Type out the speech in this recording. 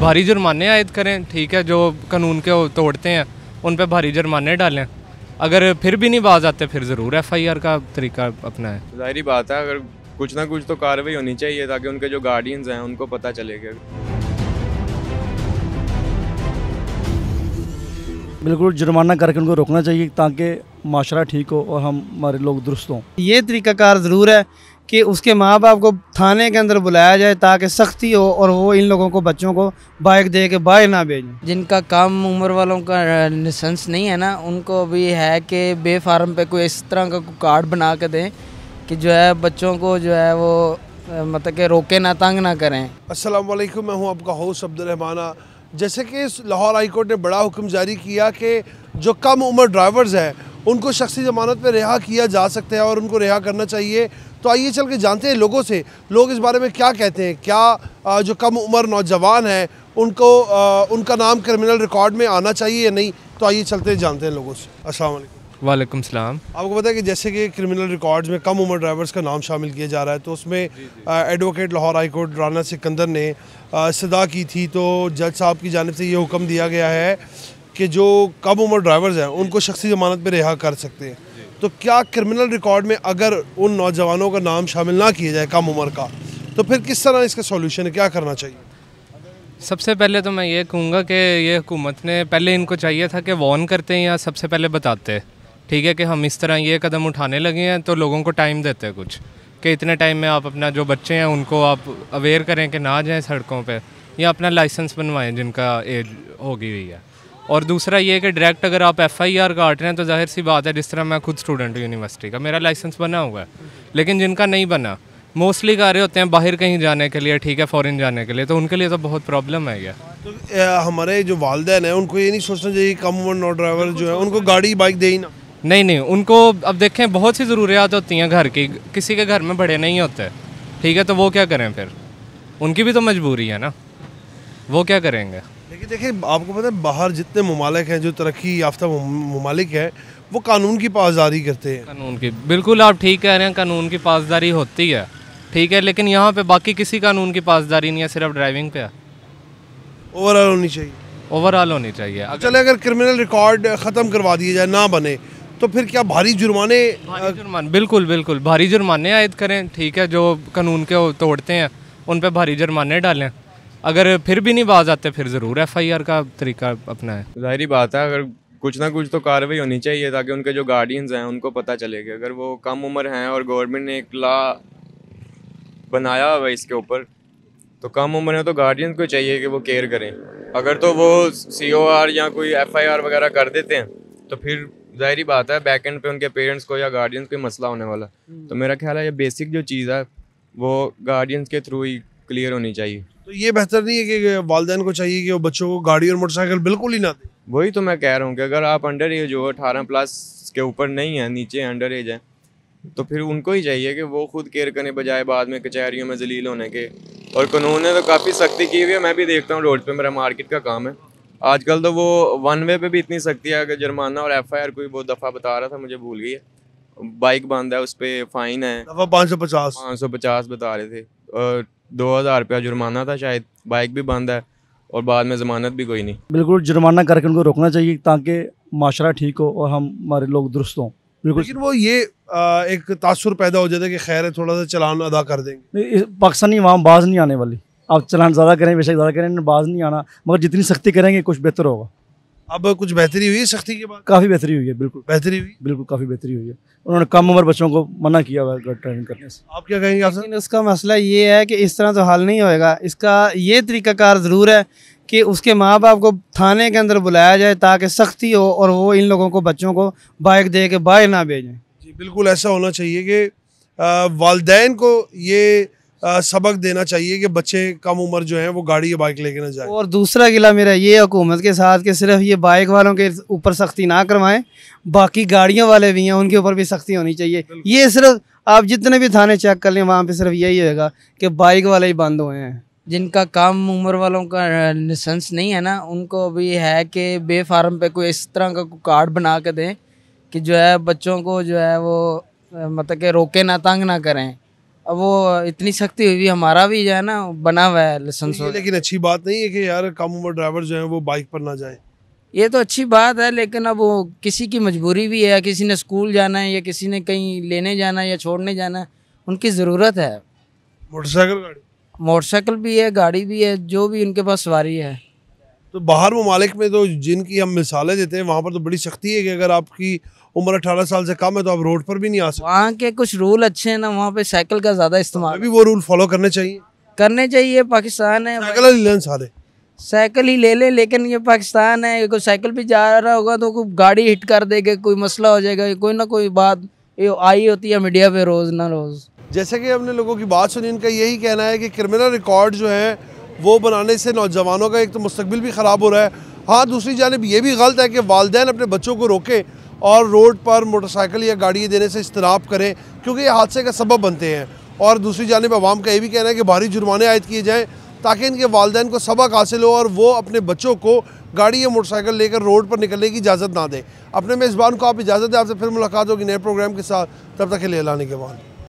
भारी जुर्माने आयद करें ठीक है जो कानून के तोड़ते हैं उन पर भारी जुर्माने डालें अगर फिर भी नहीं बाज आते फिर ज़रूर एफ आई आर का तरीका अपना है जाहिर बात है अगर कुछ ना कुछ तो कार्रवाई होनी चाहिए ताकि उनके जो गार्डियंस हैं उनको पता चलेगा बिल्कुल जुर्माना करके उनको रोकना चाहिए ताकि माशरा ठीक हो और हम हमारे लोग दुरुस्त हों ये तरीकाकार ज़रूर है कि उसके माँ बाप को थाने के अंदर बुलाया जाए ताकि सख्ती हो और वो इन लोगों को बच्चों को बाइक दे के बाहर ना भेजें जिनका काम उम्र वालों का लाइसेंस नहीं है ना उनको भी है कि बेफार्म पे कोई इस तरह का कार्ड बना के दें कि जो है बच्चों को जो है वो मतलब कि रोके ना तंग ना करें अस्सलाम वालेकुम मैं हूँ आपका होस्ट अब्दुलरहमाना जैसे कि लाहौर हाईकोर्ट ने बड़ा हुक्म जारी किया कि जो कम उम्र ड्राइवर्स हैं उनको शख्सी ज़मानत पर रिहा किया जा सकता है और उनको रिहा करना चाहिए तो आइए चल के जानते हैं लोगों से लोग इस बारे में क्या कहते हैं क्या जो कम उम्र नौजवान हैं उनको उनका नाम क्रिमिनल रिकॉर्ड में आना चाहिए या नहीं तो आइए चलते हैं जानते हैं लोगों से असल वालेकुम सलाम आपको पता है कि जैसे कि क्रिमिनल रिकॉर्ड्स में कम उम्र ड्राइवर्स का नाम शामिल किया जा रहा है तो उसमें advocate Lahore high court Rana Sikandar ने सदा की थी तो जज साहब की जानब से ये हुक्म दिया गया है कि जो कम उम्र ड्राइवर्स हैं उनको शख्सी जमानत पर रिहा कर सकते हैं तो क्या क्रिमिनल रिकॉर्ड में अगर उन नौजवानों का नाम शामिल ना किया जाए कम उम्र का तो फिर किस तरह इसका सोल्यूशन है क्या करना चाहिए सबसे पहले तो मैं ये कहूँगा कि ये हुकूमत ने पहले इनको चाहिए था कि वॉन करते हैं या सबसे पहले बताते हैं ठीक है कि हम इस तरह ये कदम उठाने लगे हैं तो लोगों को टाइम देते हैं कुछ कि इतने टाइम में आप अपना जो बच्चे हैं उनको आप अवेयर करें कि ना जाएं सड़कों पे या अपना लाइसेंस बनवाएं जिनका एज होगी हुई है और दूसरा ये कि डायरेक्ट अगर आप एफ आई आर काट रहे हैं तो जाहिर सी बात है जिस तरह मैं खुद स्टूडेंट हूँ यूनिवर्सिटी का मेरा लाइसेंस बना हुआ है लेकिन जिनका नहीं बना मोस्टली कर रहे होते हैं बाहर कहीं जाने के लिए ठीक है फॉरेन जाने के लिए तो उनके लिए तो बहुत प्रॉब्लम है ये तो हमारे जो वालदेन हैं उनको ये नहीं सोचना चाहिए कम वन नौ ड्राइवर जो है उनको गाड़ी बाइक दे ही ना नहीं नहीं उनको अब देखें बहुत सी ज़रूरियात होती हैं घर की किसी के घर में बड़े नहीं होते ठीक है तो वो क्या करें फिर उनकी भी तो मजबूरी है ना वो क्या करेंगे देखिए देखिए आपको पता है बाहर जितने ममालिक हैं जो तरक्की याफ्ता ममालिक हैं वो कानून की पासदारी करते हैं कानून की बिल्कुल आप ठीक कह रहे हैं कानून की पासदारी होती है ठीक है लेकिन यहाँ पे बाकी किसी कानून की पासदारी नहीं है सिर्फ ड्राइविंग पे ओवरऑल होनी चाहिए ओवरऑल होनी चाहिए अगर... चले अगर क्रिमिनल रिकॉर्ड ख़त्म करवा दिया जाए ना बने तो फिर क्या भारी जुर्माने भारी जुर्माने बिल्कुल बिल्कुल भारी जुर्माने आयद करें ठीक है जो कानून के तोड़ते हैं उन पर भारी जुर्माने डालें अगर फिर भी नहीं बाज आते फिर ज़रूर आर का तरीका अपना है जाहिर बात है अगर कुछ ना कुछ तो कार्रवाई होनी चाहिए ताकि उनके जो गार्डियंस हैं उनको पता चले कि अगर वो कम उम्र हैं और गवर्नमेंट ने एक ला बनाया हुआ इसके ऊपर तो कम उम्र है तो गार्डियंस को चाहिए कि वो केयर करें अगर तो वो सी ओ आर या कोई एफ आई आर वगैरह कर देते हैं तो फिर जाहिर बात है बैक एंड पे उनके पेरेंट्स को या गार्डियंस को मसला होने वाला हम्म। तो मेरा ख्याल है ये बेसिक जो चीज़ है वो गार्डियंस के थ्रू ही क्लियर होनी चाहिए तो ये बेहतर नहीं है कि वालदेन को चाहिए कि वो बच्चों को गाड़ी और मोटरसाइकिल बिल्कुल ही ना दे वही तो मैं कह रहा हूँ कि अगर आप अंडर एज हो अठारह प्लस के ऊपर नहीं है नीचे अंडर एज है तो फिर उनको ही चाहिए कि वो खुद केयर करने बजाय बाद में कचहरियों में जलील होने के और कानून ने तो काफ़ी सख्ती की हुई है मैं भी देखता हूँ रोड पे मेरा मार्केट का काम है आजकल तो वो वन वे पे भी इतनी सख्ती है अगर जुर्माना और आर कोई बहुत दफ़ा बता रहा था मुझे भूल गई है बाइक बंद है उस पर फाइन है पाँच सौ पचास पाँच सौ पचास बता रहे थे और दो हज़ार रुपया जुर्माना था शायद बाइक भी बंद है और बाद में ज़मानत भी कोई नहीं बिल्कुल जुर्माना करके उनको रोकना चाहिए ताकि माशरा ठीक हो और हम हमारे लोग दुरुस्त हों बिल्कुल लेकिन वो ये आ, एक तासुर पैदा हो जाता है कि खैर है थोड़ा सा चलान अदा कर देंगे पाकिस्तानी वहाँ बाज नहीं आने वाली आप चलान ज़्यादा करें बेशक ज़्यादा करें बाज नहीं आना मगर जितनी सख्ती करेंगे कुछ बेहतर होगा अब कुछ बेहतरी हुई है सख्ती के बाद काफ़ी बेहतरी हुई है बिल्कुल बेहतरी हुई बिल्कुल काफ़ी बेहतरी हुई है उन्होंने कम उम्र बच्चों को मना किया हुआ ट्रेनिंग करने से आप क्या कहेंगे आपसे उसका मसला ये है कि इस तरह तो हल नहीं होएगा इसका ये तरीकाकार ज़रूर है कि उसके माँ बाप को थाने के अंदर बुलाया जाए ताकि सख्ती हो और वो इन लोगों को बच्चों को बाइक दे के बाहर ना भेजें जी बिल्कुल ऐसा होना चाहिए कि वालदेन को ये सबक देना चाहिए कि बच्चे कम उम्र जो हैं वो गाड़ी या बाइक लेके ना जाए और दूसरा गिला मेरा ये हुकूमत के साथ कि सिर्फ ये बाइक वालों के ऊपर सख्ती ना करवाएं बाकी गाड़ियों वाले भी हैं उनके ऊपर भी सख्ती होनी चाहिए ये सिर्फ आप जितने भी थाने चेक कर लें वहाँ पर सिर्फ यही होगा कि बाइक वाले ही बंद हुए हैं जिनका काम उम्र वालों का लाइसेंस नहीं है ना उनको भी है कि बेफार्म पर पे कोई इस तरह का कार्ड बना के दें कि जो है बच्चों को जो है वो मतलब कि रोके ना तंग ना करें अब वो इतनी सख्ती हुई हमारा भी जो है ना बना हुआ है लेसन लेकिन अच्छी बात नहीं है कि यार कम उम्र ड्राइवर जो है वो बाइक पर ना जाए ये तो अच्छी बात है लेकिन अब वो किसी की मजबूरी भी है किसी ने स्कूल जाना है या किसी ने कहीं लेने जाना है या छोड़ने जाना है उनकी ज़रूरत है मोटरसाइकिल गाड़ी मोटरसाइकिल भी है गाड़ी भी है जो भी उनके पास सवारी है तो बाहर ममालिक में तो जिनकी हम मिसालें देते हैं वहाँ पर तो बड़ी सख्ती है कि अगर आपकी उम्र अठारह साल से कम है तो आप रोड पर भी नहीं आ सकते वहाँ के कुछ रूल अच्छे हैं ना वहाँ पे साइकिल का ज़्यादा इस्तेमाल अभी वो रूल फॉलो करने चाहिए करने चाहिए पाकिस्तान है साइकिल ही ले सारे साइकिल ही ले लें लेकिन ये पाकिस्तान है कोई साइकिल भी जा रहा होगा तो कोई गाड़ी हिट कर देगा कोई मसला हो जाएगा कोई ना कोई बात ये आई होती है मीडिया पे रोज़ ना रोज़ जैसे कि हमने लोगों की बात सुनी इनका यही कहना है कि क्रिमिनल रिकॉर्ड जो है वो बनाने से नौजवानों का एक तो मुस्तबिल भी ख़राब हो रहा है हाँ दूसरी जानब ये भी गलत है कि वालदेन अपने बच्चों को रोकें और रोड पर मोटरसाइकिल या गाड़ी देने से इजतनाब करें क्योंकि ये हादसे का सबब बनते हैं और दूसरी जानब आवाम का ये भी कहना है कि भारी जुर्माने आयद किए जाएँ ताकि इनके वालदेन को सबक हासिल हो और वो अपने बच्चों को गाड़ी या मोटरसाइकिल लेकर रोड पर निकलने की इजाज़त ना दें अपने मेज़बान को आप इजाज़त दें आपसे फिर मुलाकात होगी नए प्रोग्राम के साथ तब तक के लिए लाने के बाद